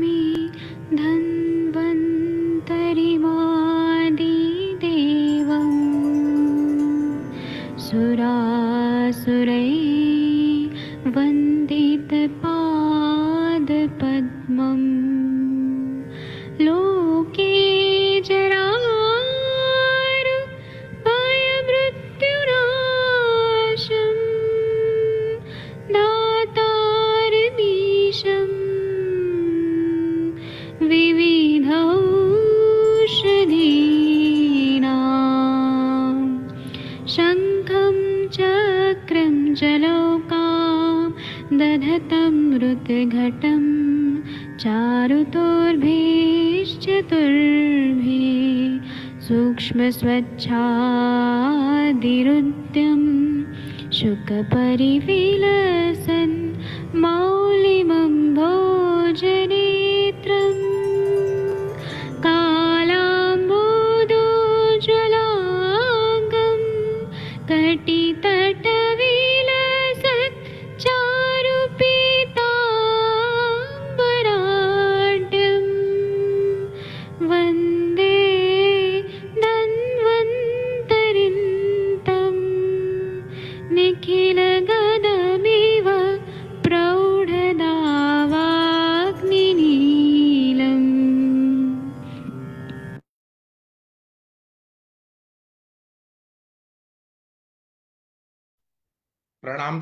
मि धन्वन्तरिमादि देवम् सुरासुरै स्वच्छादिरुद्यं शुकपरिवे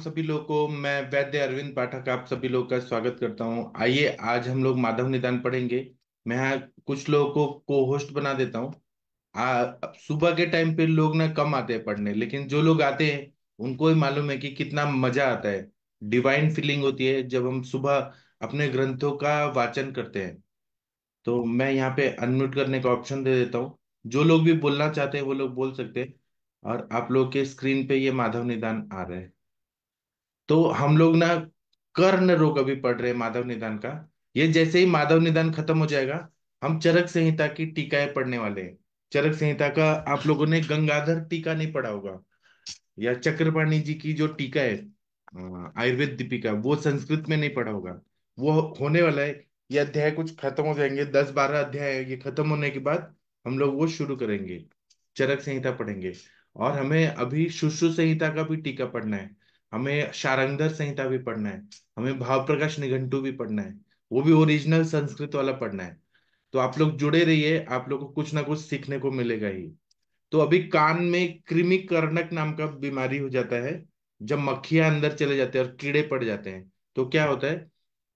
सभी लोग को मैं वैद्य अरविंद पाठक आप सभी लोग का स्वागत करता हूं आइए आज हम लोग माधव निदान पढ़ेंगे मैं कुछ लोगों को को होस्ट बना देता हूँ सुबह के टाइम पे लोग ना कम आते हैं पढ़ने लेकिन जो लोग आते हैं उनको ही मालूम है कि कितना मजा आता है डिवाइन फीलिंग होती है जब हम सुबह अपने ग्रंथों का वाचन करते हैं तो मैं यहाँ पे अनम्यूट करने का ऑप्शन दे देता हूँ जो लोग भी बोलना चाहते हैं वो लोग बोल सकते हैं और आप लोग के स्क्रीन पे ये माधव निदान आ रहे है तो हम लोग ना कर्ण रोग अभी पढ़ रहे माधव निदान का ये जैसे ही माधव निदान खत्म हो जाएगा हम चरक संहिता की टीकाएं पढ़ने वाले हैं चरक संहिता का आप लोगों ने गंगाधर टीका नहीं पढ़ा होगा या चक्रपाणी जी की जो टीका है आयुर्वेद दीपिका वो संस्कृत में नहीं पढ़ा होगा वो होने वाला है ये अध्याय कुछ खत्म हो जाएंगे दस बारह अध्याय ये खत्म होने के बाद हम लोग वो शुरू करेंगे चरक संहिता पढ़ेंगे और हमें अभी शुश्रु संहिता का भी टीका पढ़ना है हमें शारंगधर संहिता भी पढ़ना है हमें भाव प्रकाश निघंटू भी पढ़ना है वो भी ओरिजिनल संस्कृत वाला पढ़ना है तो आप लोग जुड़े रहिए आप लोग को कुछ ना कुछ सीखने को मिलेगा ही तो अभी कान में कृमि कर्णक नाम का बीमारी हो जाता है जब मक्खियां अंदर चले जाते हैं और कीड़े पड़ जाते हैं तो क्या होता है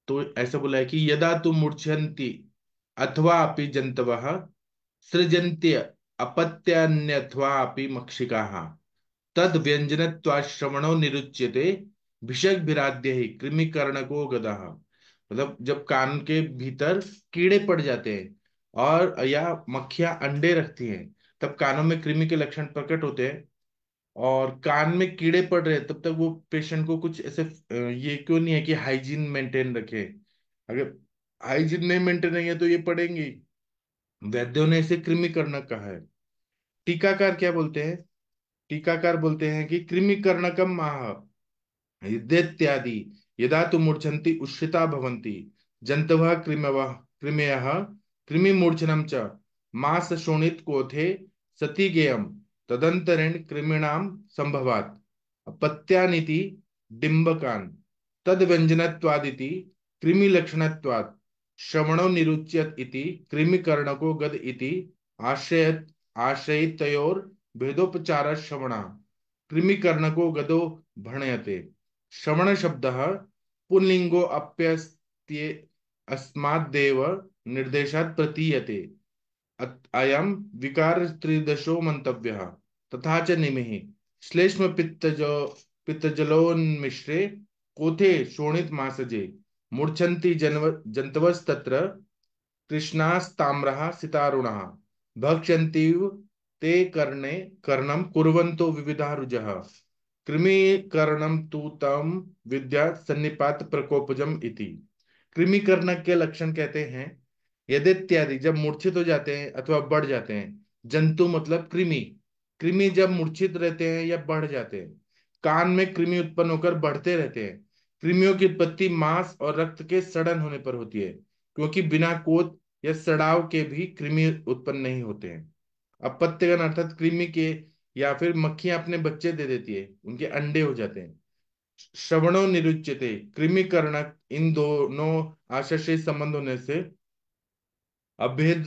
तो ऐसा बोला है कि यदा तुम मूर्छंती अथवा अपि जंतव सृजंत्य अथवा अपि मक्षिका तद व्यंजन श्रवण निरुच्यते भिषक विराध्य ही कर्ण को गदा मतलब जब कान के भीतर कीड़े पड़ जाते हैं और या मक्खियां अंडे रखती हैं तब कानों में कृमि के लक्षण प्रकट होते हैं और कान में कीड़े पड़ रहे तब तक वो पेशेंट को कुछ ऐसे ये क्यों नहीं है कि हाइजीन मेंटेन रखे अगर हाइजीन नहीं मेंटेन है तो ये पड़ेंगे वैद्यों ने इसे कृमि कहा है टीकाकार क्या बोलते हैं टीकाकार बोलते हैं कि कृमि कर्णकम माह युद्धेत्यादि यदा तो मूर्छंती उष्यता भवंती जंतव कृम कृमय कृमि मूर्छनम च मास शोणित कोथे सती गेयम तदंतरेण कृमिणाम संभवात पत्यानिति डिंबकान तद व्यंजनत्वादिति कृमि लक्षणत्वात् श्रवणो निरुच्यत इति कृमिकर्णको गद इति आश्रयत आश्रयितयोर वेदोपचार श्रवण कृमिकर्णको गदो भणयते श्रवण शब्द पुल्लिंगो अप्यस्त्ये अस्मादेव निर्देशात प्रतीयते अयम विकार त्रिदशो मंतव्य तथा च निमेह श्लेष्म पित्तजलोन्मिश्रे कोथे शोणित मासजे मूर्छन्ति जन्व जंतवस्तत्र कृष्णास्ताम्रः सितारुणः भक्षन्तीव ते कर्णे कर्णम कुरवंतो विविधा रुजः कृमि कर्णम तु तम विद्या सन्निपात प्रकोपजम इति कृमि कर्ण के लक्षण कहते हैं इत्यादि जब मूर्छित हो जाते हैं अथवा बढ़ जाते हैं जंतु मतलब कृमि कृमि जब मूर्छित रहते हैं या बढ़ जाते हैं कान में कृमि उत्पन्न होकर बढ़ते रहते हैं कृमियों की उत्पत्ति मांस और रक्त के सड़न होने पर होती है क्योंकि बिना कोत या सड़ाव के भी कृमि उत्पन्न नहीं होते हैं अपत्यगण अर्थात कृमि के या फिर मक्खियां अपने बच्चे दे देती है उनके अंडे हो जाते हैं श्रवणों निरुचिते कृमिकर्णक इन दोनों आशय संबंध होने से अभेद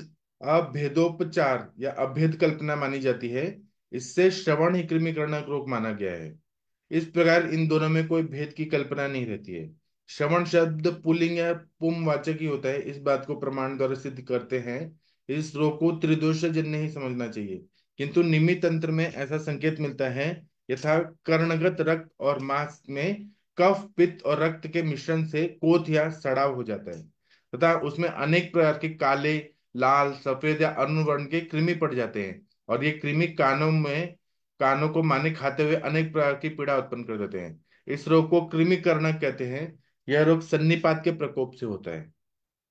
अभेदोपचार या अभेद कल्पना मानी जाती है इससे श्रवण ही कृमिकरण रोग माना गया है इस प्रकार इन दोनों में कोई भेद की कल्पना नहीं रहती है श्रवण शब्द पुलिंग या पुम वाचक ही होता है इस बात को प्रमाण द्वारा सिद्ध करते हैं इस रोग को त्रिदोष जन ही समझना चाहिए किंतु निमित तंत्र में ऐसा संकेत मिलता है यथा कर्णगत रक्त और मांस में कफ पित्त और रक्त के मिश्रण से कोथ या सड़ाव हो जाता है तथा उसमें अनेक प्रकार के काले लाल सफेद या अनुवर्ण के कृमि पड़ जाते हैं और ये कृमि कानों में कानों को माने खाते हुए अनेक प्रकार की पीड़ा उत्पन्न कर देते हैं इस रोग को कृमि कहते हैं यह रोग सन्निपात के प्रकोप से होता है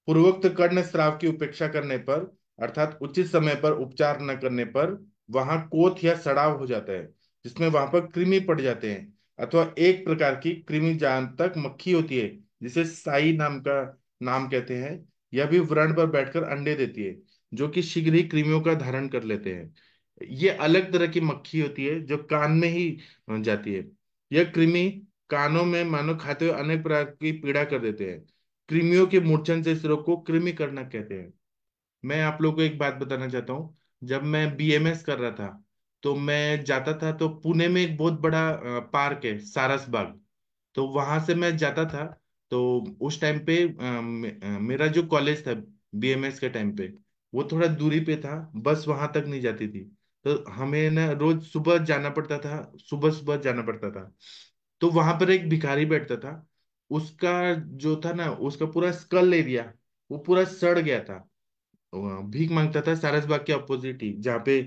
पूर्वोक्त कर्ण श्राव की उपेक्षा करने पर अर्थात उचित समय पर उपचार न करने पर वहां कोथ या सड़ाव हो जाता है जिसमें वहां पर कृमि पड़ जाते हैं अथवा एक प्रकार की कृमि जान तक मक्खी होती है जिसे साई नाम का नाम कहते हैं यह भी व्रण पर बैठकर अंडे देती है जो कि शीघ्र ही कृमियों का धारण कर लेते हैं ये अलग तरह की मक्खी होती है जो कान में ही जाती है यह कृमि कानों में मानो खाते हुए अनेक प्रकार की पीड़ा कर देते हैं कृमियों के मूर्छन से इस रोग को कृमि करना कहते हैं मैं आप लोग को एक बात बताना चाहता हूँ जब मैं बीएमएस कर रहा था तो मैं जाता था तो पुणे में एक बहुत बड़ा पार्क है सारस बाग तो वहां से मैं जाता था तो उस टाइम पे मेरा जो कॉलेज था बीएमएस के टाइम पे वो थोड़ा दूरी पे था बस वहां तक नहीं जाती थी तो हमें ना रोज सुबह जाना पड़ता था सुबह सुबह जाना पड़ता था तो वहां पर एक भिखारी बैठता था उसका जो था ना उसका पूरा स्कल एरिया वो पूरा सड़ गया था भीख मांगता था सारसबाग के अपोजिट ही जहाँ पे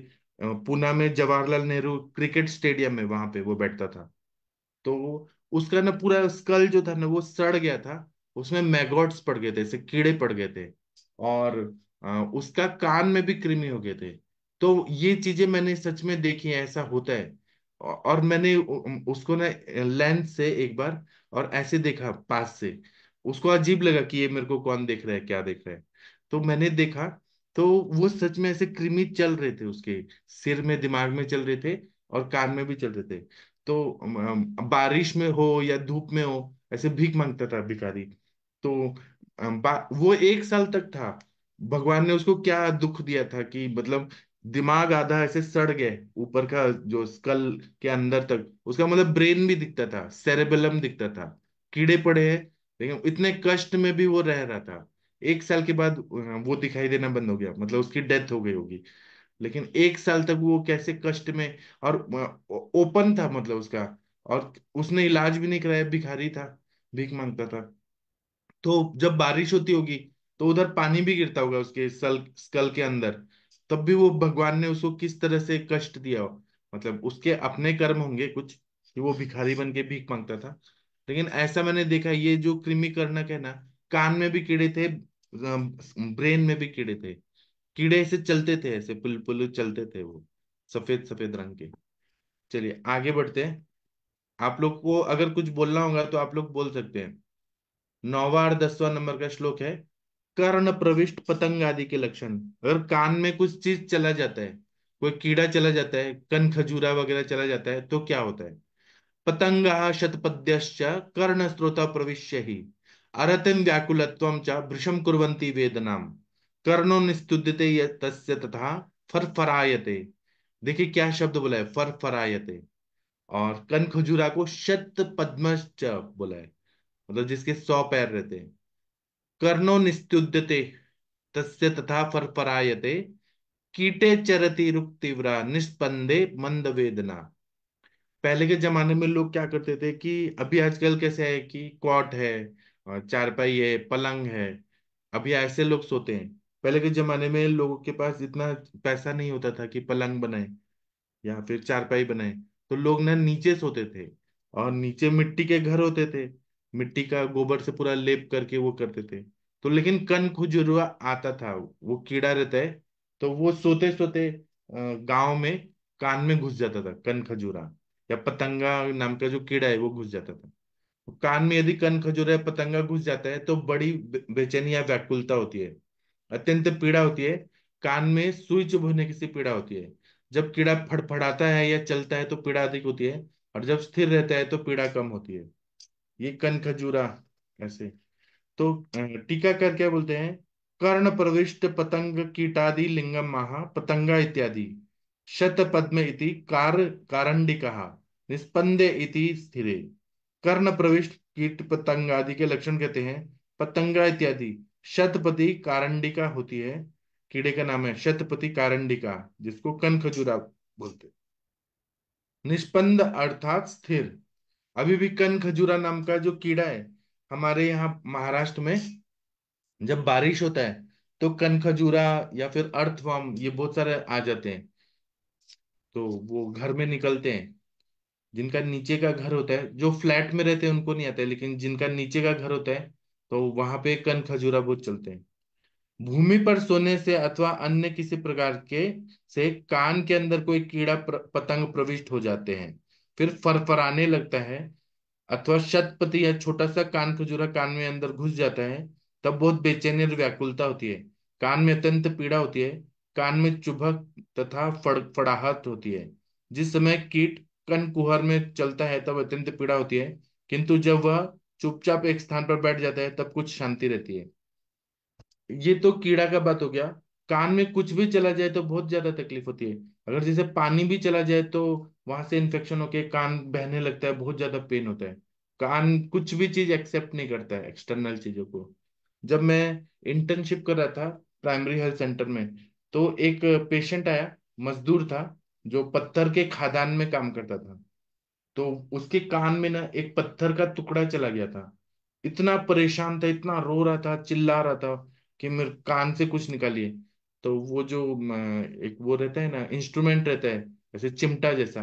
पूना में जवाहरलाल नेहरू क्रिकेट स्टेडियम है वहां पे वो बैठता था तो उसका ना पूरा स्कल जो था ना वो सड़ गया था उसमें मैगॉट्स पड़ गए थे ऐसे कीड़े पड़ गए थे और उसका कान में भी कृमि हो गए थे तो ये चीजें मैंने सच में देखी है ऐसा होता है और मैंने उसको ना लेंस से एक बार और ऐसे देखा पास से उसको अजीब लगा कि ये मेरे को कौन देख रहा है क्या देख रहा है तो मैंने देखा तो वो सच में ऐसे कृमि चल रहे थे उसके सिर में दिमाग में चल रहे थे और कान में भी चल रहे थे तो बारिश में हो या धूप में हो ऐसे भीख मांगता था भिखारी तो वो एक साल तक था भगवान ने उसको क्या दुख दिया था कि मतलब दिमाग आधा ऐसे सड़ गए ऊपर का जो स्कल के अंदर तक उसका मतलब ब्रेन भी दिखता था सेरेबेलम दिखता था कीड़े पड़े हैं लेकिन इतने कष्ट में भी वो रह रहा था एक साल के बाद वो दिखाई देना बंद हो गया मतलब उसकी डेथ हो गई होगी लेकिन एक साल तक वो कैसे कष्ट में और ओपन था मतलब उसका और उसने इलाज भी नहीं कराया भिखारी था भीख मांगता था तो जब बारिश होती होगी तो उधर पानी भी गिरता होगा उसके सल स्कल के अंदर तब भी वो भगवान ने उसको किस तरह से कष्ट दिया हो मतलब उसके अपने कर्म होंगे कुछ कि वो भिखारी बन के भीख मांगता था लेकिन ऐसा मैंने देखा ये जो कृमि करनक है ना कान में भी कीड़े थे ब्रेन में भी कीड़े थे कीड़े ऐसे चलते थे ऐसे पुल पुल चलते थे वो सफेद सफेद रंग के चलिए आगे बढ़ते हैं आप लोग को अगर कुछ बोलना होगा तो आप लोग बोल सकते हैं नौवा और दसवा नंबर का श्लोक है कर्ण प्रविष्ट पतंग आदि के लक्षण अगर कान में कुछ चीज चला जाता है कोई कीड़ा चला जाता है कन खजूरा वगैरह चला जाता है तो क्या होता है पतंग शतपद्यश्च कर्ण स्त्रोता प्रविश्य ही अरतिम व्याकुलत्व च भृशम कुरंती वेदना कर्णो निस्तुद्यते तस्य तथा फरफरायते देखिए क्या शब्द बोला है फरफरायते और कन खजूरा को शत पद्म बोला है मतलब जिसके सौ पैर रहते हैं कर्णो निस्तुद्यते तस्य तथा फरफरायते कीटे चरती रुक तीव्रा निष्पंदे मंद वेदना पहले के जमाने में लोग क्या करते थे कि अभी आजकल कैसे है कि कॉट है चारपाई है पलंग है अभी ऐसे लोग सोते हैं पहले के जमाने में लोगों के पास इतना पैसा नहीं होता था कि पलंग बनाए या फिर चारपाई बनाए तो लोग ना नीचे सोते थे और नीचे मिट्टी के घर होते थे मिट्टी का गोबर से पूरा लेप करके वो करते थे तो लेकिन कन खुजुरवा आता था वो कीड़ा रहता है तो वो सोते सोते गांव में कान में घुस जाता था कन खजूरा या पतंगा नाम का जो कीड़ा है वो घुस जाता था कान में यदि कन खजूर है पतंगा घुस जाता है तो बड़ी बेचैनी या व्याकुलता होती है अत्यंत पीड़ा होती है कान में सुई चुभने की सी पीड़ा होती है जब कीड़ा फड़फड़ाता है या चलता है तो पीड़ा अधिक होती है और जब स्थिर रहता है तो पीड़ा कम होती है ये कन खजूरा ऐसे तो कर क्या बोलते हैं कर्ण प्रविष्ट पतंग कीटादि लिंगम महा पतंगा इत्यादि शत पद्म इति कार कारण्डी कहा निस्पंदे इति स्थिरे कर्ण प्रविष्ट कीट पतंग आदि के लक्षण कहते हैं पतंगा इत्यादि शतपति कारंडिका होती है कीड़े का नाम है शतपति कारंडिका जिसको कन खजूरा बोलते निष्पन्द अर्थात स्थिर अभी भी कन खजूरा नाम का जो कीड़ा है हमारे यहाँ महाराष्ट्र में जब बारिश होता है तो कन खजूरा या फिर अर्थवर्म ये बहुत सारे आ जाते हैं तो वो घर में निकलते हैं जिनका नीचे का घर होता है जो फ्लैट में रहते हैं उनको नहीं आता है लेकिन जिनका नीचे का घर होता है तो वहां पे कन खजूरा बहुत चलते हैं भूमि पर सोने से अथवा अन्य किसी प्रकार के से कान के अंदर कोई कीड़ा प्र, पतंग प्रविष्ट हो जाते हैं फिर फरफराने लगता है अथवा शतपति या छोटा सा कान खजूरा कान में अंदर घुस जाता है तब बहुत बेचैनी और व्याकुलता होती है कान में अत्यंत पीड़ा होती है कान में चुभक तथा फड़ाहट होती है जिस समय कीट कन कुहर में चलता है तब अत्यंत पीड़ा होती है किंतु जब वह चुपचाप एक स्थान पर बैठ जाता है तब कुछ शांति रहती है ये तो कीड़ा का बात हो गया कान में कुछ भी चला जाए तो बहुत ज्यादा तकलीफ होती है अगर जैसे पानी भी चला जाए तो वहां से इन्फेक्शन होके कान बहने लगता है बहुत ज्यादा पेन होता है कान कुछ भी चीज एक्सेप्ट नहीं करता है एक्सटर्नल चीजों को जब मैं इंटर्नशिप कर रहा था प्राइमरी हेल्थ सेंटर में तो एक पेशेंट आया मजदूर था जो पत्थर के खादान में काम करता था तो उसके कान में ना एक पत्थर का टुकड़ा चला गया था इतना परेशान था इतना रो रहा था चिल्ला रहा था कि मेरे कान से कुछ निकालिए तो वो जो एक वो रहता है ना इंस्ट्रूमेंट रहता है जैसे चिमटा जैसा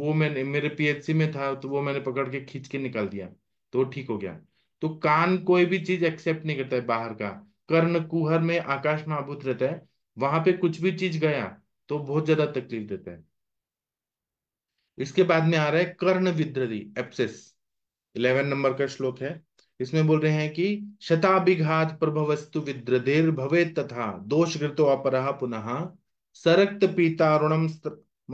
वो मैंने मेरे पीएचसी में था तो वो मैंने पकड़ के खींच के निकाल दिया तो ठीक हो गया तो कान कोई भी चीज एक्सेप्ट नहीं करता है बाहर का कर्ण कुहर में आकाश महाभूत रहता है वहां पे कुछ भी चीज गया तो बहुत ज्यादा तकलीफ देते हैं इसके बाद में आ रहा है कर्ण विद्रदी एप्सिस इलेवन नंबर का श्लोक है इसमें बोल रहे हैं कि शताभिघात प्रभवस्तु विद्रधिर भवे तथा दोष घृतो अपराह पुनः सरक्त पीतारुणम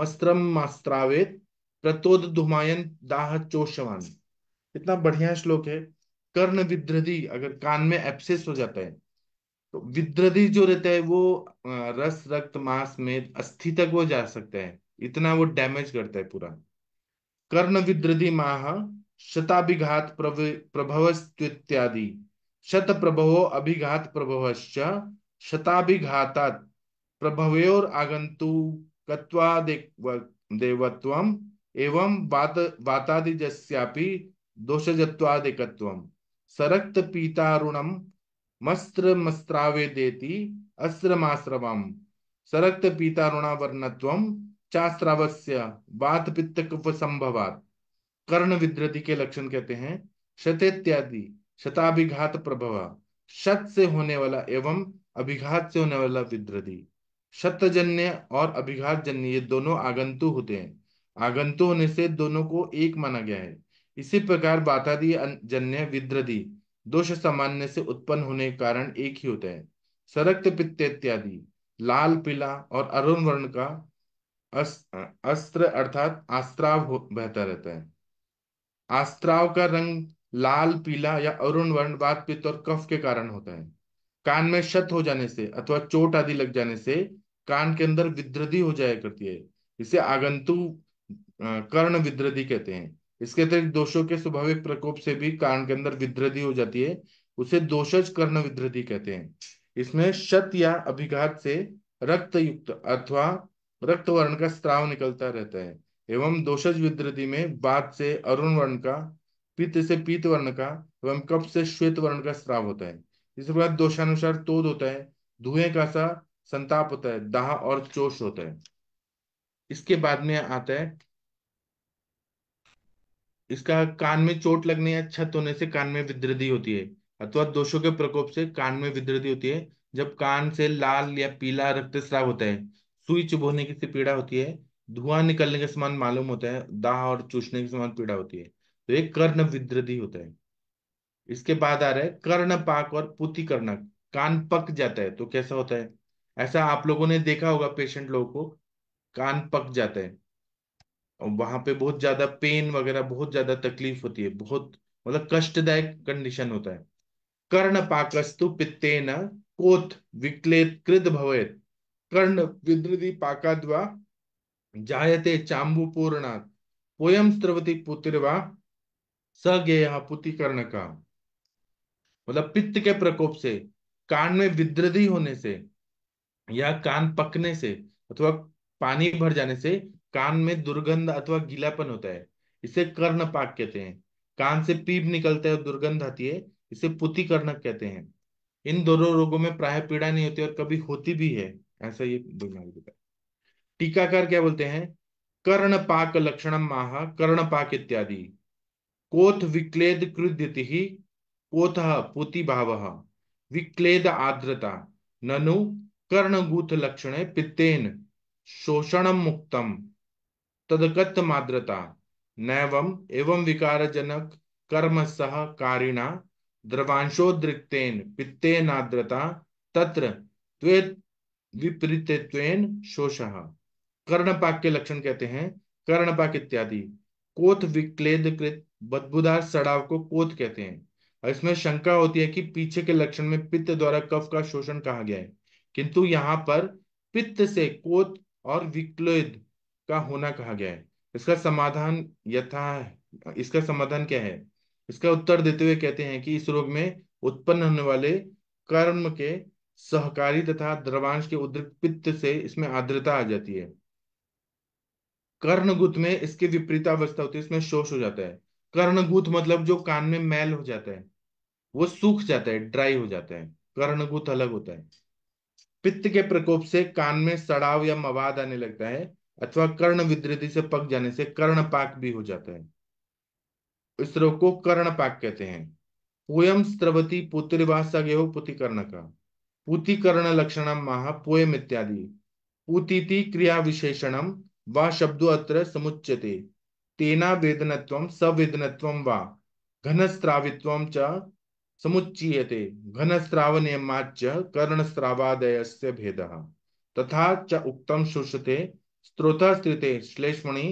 मस्त्रम मास्त्रावेत प्रतोद धुमायन दाह चोषवान इतना बढ़िया श्लोक है कर्ण विद्रधि अगर कान में एप्सिस हो जाता है तो विद्रधि जो रहता है वो रस रक्त मांस में अस्थि तक वो जा सकता है इतना वो डैमेज करता है पूरा कर्ण विद्रधि माह शताभिघात प्रभवस्त्युत्यादि शत प्रभवो अभिघात प्रभवश्च शताभिघातात प्रभवयोर आगंतुकत्वादेवत्वम एवं वात वातादिजस्यापि दोषजत्वादेकत्वम सरक्त पीतारुणम मस्त्र मस्त्रावे देती अस्त्रमाश्रवम सरक्त पीता पीतारुणावर्णत्व चास्त्रावस्य वात पित्त संभवात कर्ण विद्रति के लक्षण कहते हैं शतेत्यादि शताभिघात प्रभवा शत से होने वाला एवं अभिघात से होने वाला विद्रति शतजन्य और अभिघात जन्य ये दोनों आगंतु होते हैं आगंतु होने से दोनों को एक माना गया है इसी प्रकार बातादि जन्य विद्रदी दोष सामान्य से उत्पन्न होने के कारण एक ही होता है सरक्त पित्त इत्यादि लाल पीला और अरुण वर्ण का अस्त्र अर्थात आस्त्राव बेहतर रहता है आस्त्राव का रंग लाल पीला या अरुण वर्ण बात पित्त और कफ के कारण होता है कान में शत हो जाने से अथवा चोट आदि लग जाने से कान के अंदर विद्रधि हो जाया करती है इसे आगंतु कर्ण विद्रधि कहते हैं इसके अतिरिक्त दोषों के स्वाभाविक प्रकोप से भी कारण के अंदर विद्रधि हो जाती है उसे दोषज कर्ण विद्रधि कहते हैं इसमें शत या अभिघात से रक्त युक्त अथवा रक्त वर्ण का स्त्राव निकलता रहता है एवं दोषज विद्रति में बात से अरुण वर्ण का पित्त से पीत वर्ण का एवं कप से श्वेत वर्ण का स्त्राव होता है इस प्रकार दोषानुसार तोद होता है धुएं का सा संताप होता है दाह और चोष होता है इसके बाद में आता है इसका कान में चोट लगने या छत होने से कान में विद्रधि होती है अथवा दोषों के प्रकोप से कान में विद्रधि होती है जब कान से लाल या पीला रक्तस्राव होता है सुई चुभोने की से पीड़ा होती है धुआं निकलने के समान मालूम होता है दाह और चूसने के समान पीड़ा होती है तो ये कर्ण विद्रधि होता है इसके बाद आ रहा है कर्ण पाक और पुथी कर्णक कान पक जाता है तो कैसा होता है ऐसा आप लोगों ने देखा होगा पेशेंट लोगों को कान पक जाता है वहां पे बहुत ज्यादा पेन वगैरह बहुत ज्यादा तकलीफ होती है बहुत मतलब कष्टदायक कंडीशन होता है कर्ण पाकस्तु पित्ते न कोत विक्लेत कृत भवेत कर्ण विद्रुति पाकाद्वा जायते चांबुपूर्णात् पोयम स्त्रवती पुतिर्वा स गेय पुति कर्ण का मतलब पित्त के प्रकोप से कान में विद्रधि होने से या कान पकने से अथवा पानी भर जाने से कान में दुर्गंध अथवा गीलापन होता है इसे कर्ण पाक कहते हैं कान से पीप निकलता है और दुर्गंध आती है इसे पुति कर्णक कहते हैं इन दोनों रोगों में प्राय पीड़ा नहीं होती और कभी होती भी है ऐसा ये बीमारी टीकाकार क्या बोलते हैं कर्ण पाक लक्षण माह कर्ण पाक इत्यादि कोथ विक्लेद कृद्यति कोथ पुति भाव विक्लेद आर्द्रता ननु कर्णगूथ लक्षण पित्तेन शोषण मुक्तम तदगत माद्रता नैवम एवं विकारजनक कर्म सह कारिणा द्रवांशोद्रिक्तेन पित्तेनाद्रता तत्र विपरीतत्वेन शोष कर्णपाक के लक्षण कहते हैं कर्णपाक इत्यादि कोथ विक्लेद कृत बदबूदार सड़ाव को कोथ कहते हैं और इसमें शंका होती है कि पीछे के लक्षण में पित्त द्वारा कफ का शोषण कहा गया है किंतु यहाँ पर पित्त से कोत और विक्लेद का होना कहा गया है इसका समाधान यथा इसका समाधान क्या है इसका उत्तर देते हुए कहते हैं कि इस रोग में उत्पन्न होने वाले कर्म के सहकारी तथा द्रवांश के पित्त से इसमें आर्द्रता आ जाती है कर्णगुत में इसकी विपरीत अवस्था होती है इसमें शोष हो जाता है कर्णगुत मतलब जो कान में मैल हो जाता है वो सूख जाता है ड्राई हो जाता है कर्णगुत अलग होता है पित्त के प्रकोप से कान में सड़ाव या मवाद आने लगता है अथवा कर्ण विद्रिति से पक जाने से कर्ण पाक भी हो जाता है इस रोग को कर्ण पाक कहते हैं पोयम स्त्रवती पुत्रिभाषा गेह पुति कर्ण का पुति कर्ण लक्षणम माह पोयम इत्यादि पुतिति क्रिया विशेषणम व शब्द अत्र समुच्यते तेना वेदनत्व सवेदनत्व व घनस्त्रावित्व च समुच्चीयते घनस्त्रावनियमाच कर्णस्त्रावादय भेद तथा च उक्तम शोषते स्त्रोतास्त्रिते श्लेष्मणि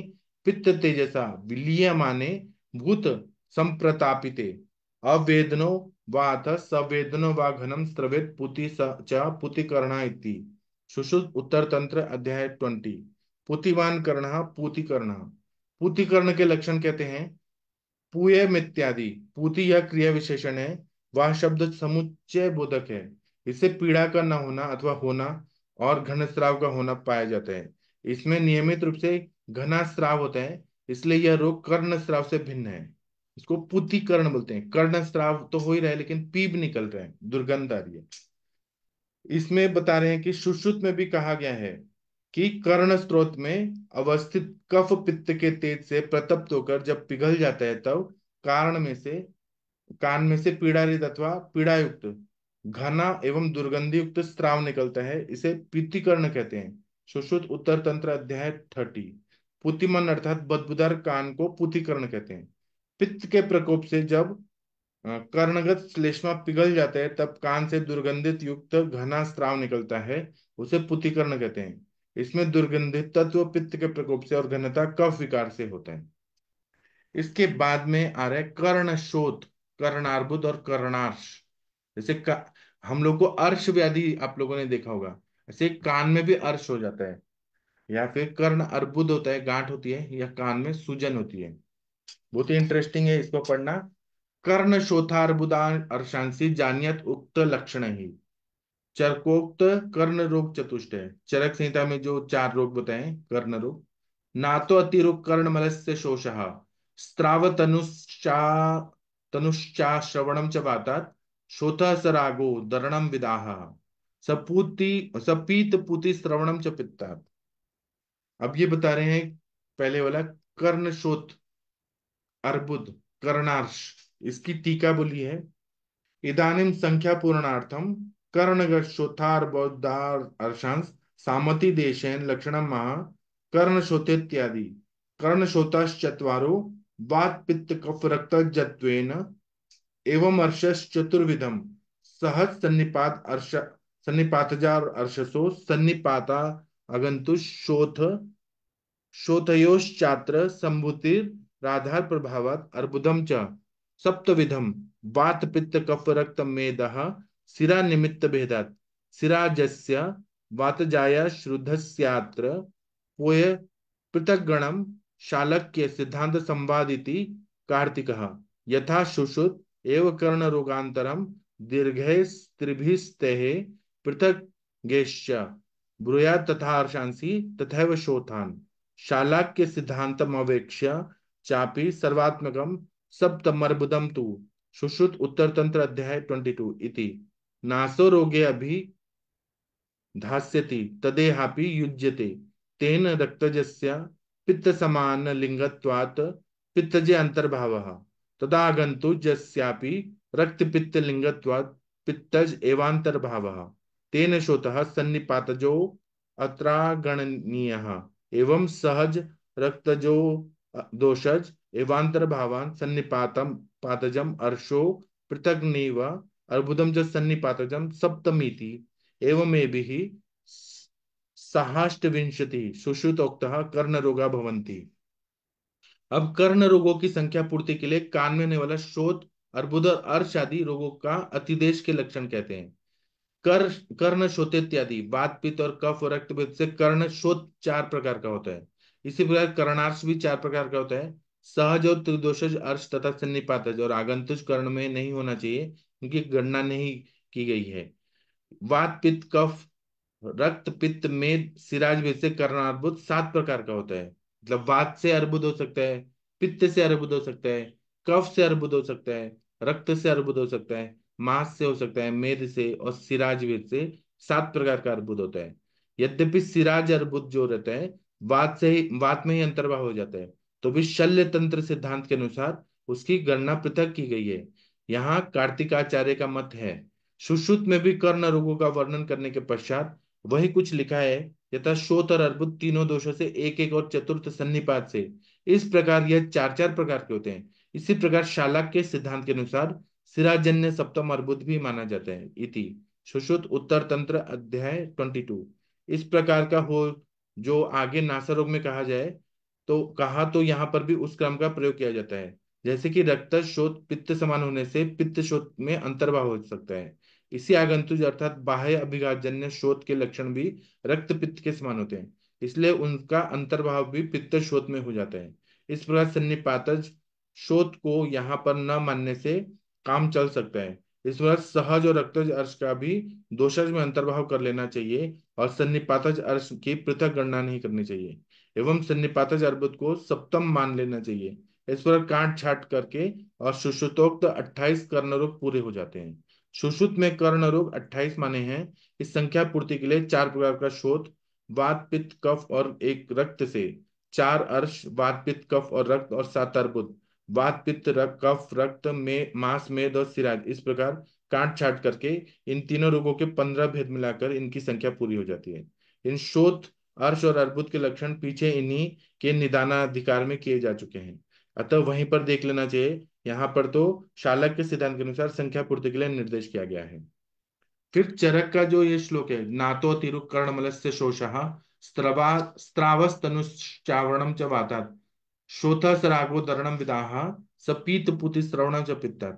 पित्त तेजसा भूत संप्रतापिते अवेदनो वाथ सवेदनो वा घनम स्त्रवेत पुति च इति उत्तर तंत्र अध्याय पुतिवान पूतिकर्ण के लक्षण कहते हैं पुए मित्यादि पूति या क्रिया विशेषण है वह शब्द समुच्चय बोधक है इससे पीड़ा का न होना अथवा होना और घनस्राव का होना पाया जाता है इसमें नियमित रूप से घना स्राव होता है इसलिए यह रोग कर्ण स्राव से भिन्न है इसको पुतिकर्ण बोलते हैं कर्ण स्राव तो हो ही रहा है लेकिन पीप निकल रहे हैं दुर्गंध आ रही है इसमें बता रहे हैं कि सुश्रुत में भी कहा गया है कि कर्ण स्रोत में अवस्थित कफ पित्त के तेज से प्रतप्त होकर जब पिघल जाता है तब कारण में से कान में से पीड़ा रित अथवा पीड़ायुक्त घना एवं दुर्गंधयुक्त स्त्राव निकलता है इसे पीतिकर्ण कहते हैं सुश्रुत उत्तर तंत्र अध्याय थर्टी पुतिमन अर्थात बदबुदार कान को पुतिकरण कहते हैं पित्त के प्रकोप से जब कर्णगत श्लेष्मा पिघल जाते हैं तब कान से दुर्गंधित युक्त घना स्त्राव निकलता है उसे पुतिकरण कहते हैं इसमें दुर्गंधित तत्व पित्त के प्रकोप से और घनता कफ विकार से होता है इसके बाद में आ रहा है कर्ण शोध कर्णार्बुद और कर्णार्श जैसे हम लोग को अर्श व्याधि आप लोगों ने देखा होगा ऐसे कान में भी अर्श हो जाता है या फिर कर्ण अर्बुद होता है गांठ होती है या कान में सूजन होती है बहुत ही इंटरेस्टिंग है इसको पढ़ना कर्ण शोथा अर्बुदान अर्शांसी जानियत उक्त लक्षण ही चरकोक्त कर्ण रोग चतुष्ट है चरक संहिता में जो चार रोग बताए कर्ण रोग ना तो अतिरोग कर्ण मलस्य शोषः स्त्राव तनुष्चा तनुष्चा श्रवणम च वातात शोथ सरागो दरणम विदाह सपूति सपीत पुति श्रवणम च पित्ता अब ये बता रहे हैं पहले वाला कर्ण शोध अर्बुद कर्णार्श इसकी टीका बोली है इदानिम संख्या पूर्णार्थम कर्णग शोथार्बोद्धार अर्शांश सामति देशेन लक्षण महा कर्ण शोथ इत्यादि कर्ण चतवारो वात पित्त कफ रक्त जत्वेन एवं चतुर्विधम सहज सन्निपात अर्श सन्निपातजा और अर्शसो सन्निपाता अगंतु शोथ शोथयोश्चात्र संभूतिर राधार प्रभावात अर्बुदम च सप्तविधम वात पित्त कफ रक्त मेदः सिरा निमित्त भेदात सिराजस्य वातजाया श्रुद्धस्यात्र पोय पृथक्गणम शालक्य सिद्धांत संवादिति कार्तिकः यथा सुषुत एव कर्ण रोगांतरम दीर्घे स्त्रिभिस्तेहे पृथक गेश्च ब्रूया तथा अर्शांसी शोथान शालाक्य सिद्धांत अवेक्ष्य चापि सर्वात्मकम सप्तमर्बुदम तु सुश्रुत उत्तर तंत्र अध्याय 22 इति नासो रोगे धास्यति तदेहापि युज्यते तेन रक्तजस्य पित्त समान लिंगत्वात् पित्तजे अंतर्भावः तदागंतु जस्यापि रक्त पित्त लिंगत्वात् पित्तज एवांतर्भावः तेन शोतः सन्निपातजो अत्रागणनीय एवं सहज रक्तजो दोषज एवांतर भावान सन्निपातम पातजम अर्शो पृथग्निव अर्बुदम च सन्निपातजम सप्तमीति एवमेभि सहाष्टविंशति सुश्रुतोक्त कर्ण रोगा भवंती अब कर्ण रोगों की संख्या पूर्ति के लिए कान में होने वाला शोध अर्बुद और अर्श आदि रोगों का अतिदेश के लक्षण कहते हैं कर कर्ण शोत इत्यादि वात और कफ और रक्तपित्त से कर्ण शोत चार प्रकार का होता है इसी प्रकार कर्णार्श भी चार प्रकार का होता है सहज और त्रिदोषज अर्श तथा सन्निपात और आगंतुष कर्ण में नहीं होना चाहिए उनकी गणना नहीं की गई है वात पित्त कफ रक्त पित्त में सिराज भेद से कर्णार्बुद सात प्रकार का होता है मतलब वात से अर्बुद हो सकता है पित्त से अर्बुद हो सकता है कफ से अर्बुद हो सकता है रक्त से अर्बुद हो सकता है मास से हो सकता है मेद से और वेद से सात प्रकार का अर्बुद होता है यद्यपि सिराज अर्बुद जो रहता है वात से ही वात में ही अंतर्भाव हो जाता है तो भी शल्य तंत्र सिद्धांत के अनुसार उसकी गणना पृथक की गई है यहाँ कार्तिकाचार्य का मत है सुश्रुत में भी कर्ण रोगों का वर्णन करने के पश्चात वही कुछ लिखा है यथा शोत और अर्बुद तीनों दोषों से एक एक और चतुर्थ सन्निपात से इस प्रकार यह चार चार प्रकार के होते हैं इसी प्रकार शालक के सिद्धांत के अनुसार सिराजन्य सप्तम अर्बुद भी माना जाता है इति सुश्रुत उत्तर तंत्र अध्याय 22 इस प्रकार का हो जो आगे नासा रोग में कहा जाए तो कहा तो यहाँ पर भी उस क्रम का प्रयोग किया जाता है जैसे कि रक्त शोध पित्त समान होने से पित्त शोध में अंतर्भाव हो सकता है इसी आगंतुज अर्थात बाह्य अभिघाजन्य शोध के लक्षण भी रक्त पित्त के समान होते हैं इसलिए उनका अंतर्भाव भी पित्त शोध में हो जाता है इस प्रकार सन्निपातज शोध को यहाँ पर न मानने से काम चल सकता है इस वर्ष सहज और रक्तज अर्श का भी दोषज में अंतर्भाव कर लेना चाहिए और सन्निपातज अर्श की पृथक गणना नहीं करनी चाहिए एवं सन्निपातज अर्बुद को सप्तम मान लेना चाहिए इस पर कांट छाट करके और सुश्रुतोक्त अट्ठाईस कर्ण रोग पूरे हो जाते हैं सुश्रुत में कर्ण रोग अट्ठाईस माने हैं इस संख्या पूर्ति के लिए चार प्रकार का शोध वात पित्त कफ और एक रक्त से चार अर्श वात पित्त कफ और रक्त और सात अर्बुद वात पित्त रक्त कफ रक्त में मांस मेद और सिराज इस प्रकार काट छाट करके इन तीनों रोगों के पंद्रह भेद मिलाकर इनकी संख्या पूरी हो जाती है इन शोध अर्श और अर्बुद के लक्षण पीछे इन्हीं के निदानाधिकार में किए जा चुके हैं अतः वहीं पर देख लेना चाहिए यहाँ पर तो शालक के सिद्धांत के अनुसार संख्या पूर्ति के लिए निर्देश किया गया है फिर चरक का जो ये श्लोक है नातो तिरुकर्णमल से शोषा स्त्रावस्तनुश्चावरणम च वातात शोथस सरागो दरणम विदाहा सपीत पुति श्रवण जपितर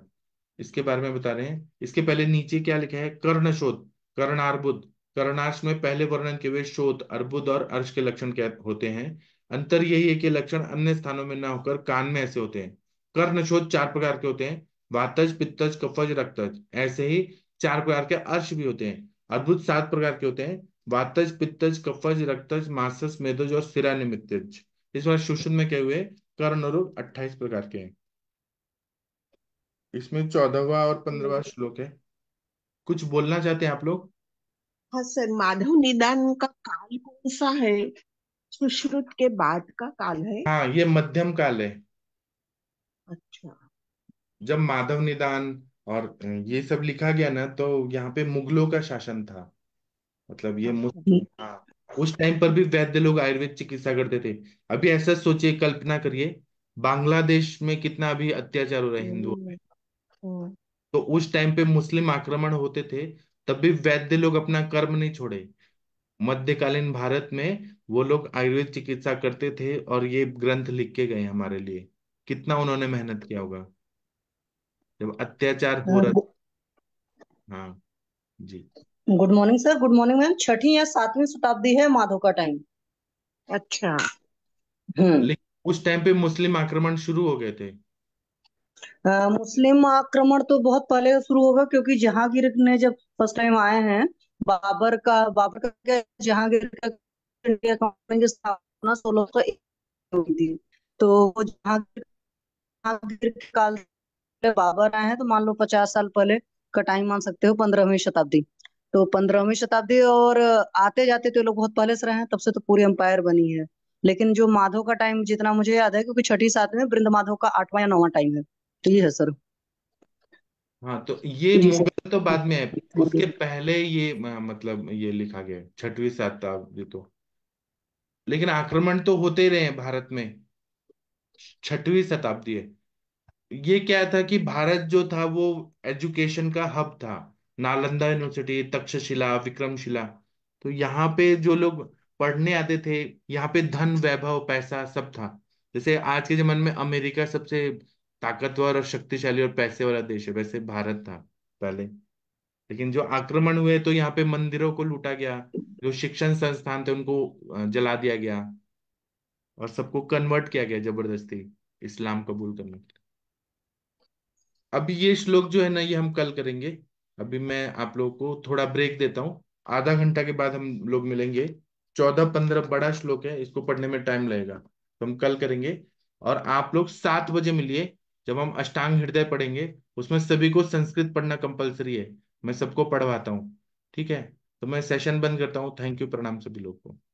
इसके बारे में बता रहे हैं इसके पहले नीचे क्या लिखा है कर्ण शोध कर्णार्बुद कर्णार्श में पहले वर्णन के हुए शोध अर्बुद और अर्श के लक्षण क्या होते हैं अंतर यही है कि लक्षण अन्य स्थानों में ना होकर कान में ऐसे होते हैं कर्ण शोध चार प्रकार के होते हैं वातज पित्तज कफज रक्तज ऐसे ही चार प्रकार के अर्श भी होते हैं अर्बुद सात प्रकार के होते हैं वातज पित्तज कफज रक्तज मासस मेदज और सिरा निमित्तज इस बार सुश्रुत में क्या हुए कर्ण और अट्ठाईस प्रकार के हैं इसमें चौदहवा और पंद्रहवा हम्म। श्लोक है कुछ बोलना चाहते हैं आप लोग हाँ सर माधव निदान का काल कौन सा है सुश्रुत के बाद का काल है हाँ ये मध्यम काल है अच्छा जब माधव निदान और ये सब लिखा गया ना तो यहाँ पे मुगलों का शासन था मतलब ये अच्छा। मुस्लिम हाँ उस टाइम पर भी वैद्य लोग आयुर्वेद चिकित्सा करते थे अभी ऐसा सोचिए कल्पना करिए बांग्लादेश में कितना अभी अत्याचार हो रहा है हिंदुओं पे हम्म। तो उस टाइम पे मुस्लिम आक्रमण होते थे तब भी वैद्य लोग अपना कर्म नहीं छोड़े मध्यकालीन भारत में वो लोग आयुर्वेद चिकित्सा करते थे और ये ग्रंथ लिख के गए हमारे लिए कितना उन्होंने मेहनत किया होगा जब अत्याचार हो रहा हाँ, हाँ जी good morning sir good morning ma'am छठी या सातवीं शताब्दी है माधो का टाइम अच्छा हम्म। उस टाइम पे मुस्लिम आक्रमण शुरू हो गए थे आ, मुस्लिम आक्रमण तो बहुत पहले शुरू होगा क्योंकि जहांगीर ने जब फर्स्ट टाइम आए हैं बाबर का बाबर का जहांगीर का इंडिया कंपनी की स्थापना सोलह सौ हुई थी तो वो जहांगीर जहांगीर काल बाबर आए हैं तो मान लो पचास साल पहले का टाइम मान सकते हो पंद्रहवीं शताब्दी तो पंद्रहवीं शताब्दी और आते जाते तो लोग बहुत पहले से रहे हैं तब से तो पूरी एम्पायर बनी है लेकिन जो माधव का टाइम जितना मुझे याद है क्योंकि छठी सात में वृंद माधव का आठवां या नौवा टाइम है तो ये है सर हाँ तो ये मुगल तो बाद में है उसके पहले ये मतलब ये लिखा गया छठवीं शताब्दी तो लेकिन आक्रमण तो होते ही रहे हैं भारत में छठवीं शताब्दी है ये क्या था कि भारत जो था वो एजुकेशन का हब था नालंदा यूनिवर्सिटी तक्षशिला विक्रमशिला तो यहाँ पे जो लोग पढ़ने आते थे यहाँ पे धन वैभव पैसा सब था जैसे आज के जमाने में अमेरिका सबसे ताकतवर और शक्तिशाली और पैसे वाला देश है वैसे भारत था पहले लेकिन जो आक्रमण हुए तो यहाँ पे मंदिरों को लूटा गया जो शिक्षण संस्थान थे उनको जला दिया गया और सबको कन्वर्ट किया गया जबरदस्ती इस्लाम कबूल करने अब ये श्लोक जो है ना ये हम कल करेंगे अभी मैं आप लोगों को थोड़ा ब्रेक देता हूँ आधा घंटा के बाद हम लोग मिलेंगे चौदह पंद्रह बड़ा श्लोक है इसको पढ़ने में टाइम लगेगा तो हम कल करेंगे और आप लोग सात बजे मिलिए जब हम अष्टांग हृदय पढ़ेंगे उसमें सभी को संस्कृत पढ़ना कंपलसरी है मैं सबको पढ़वाता हूँ ठीक है तो मैं सेशन बंद करता हूँ थैंक यू प्रणाम सभी लोग को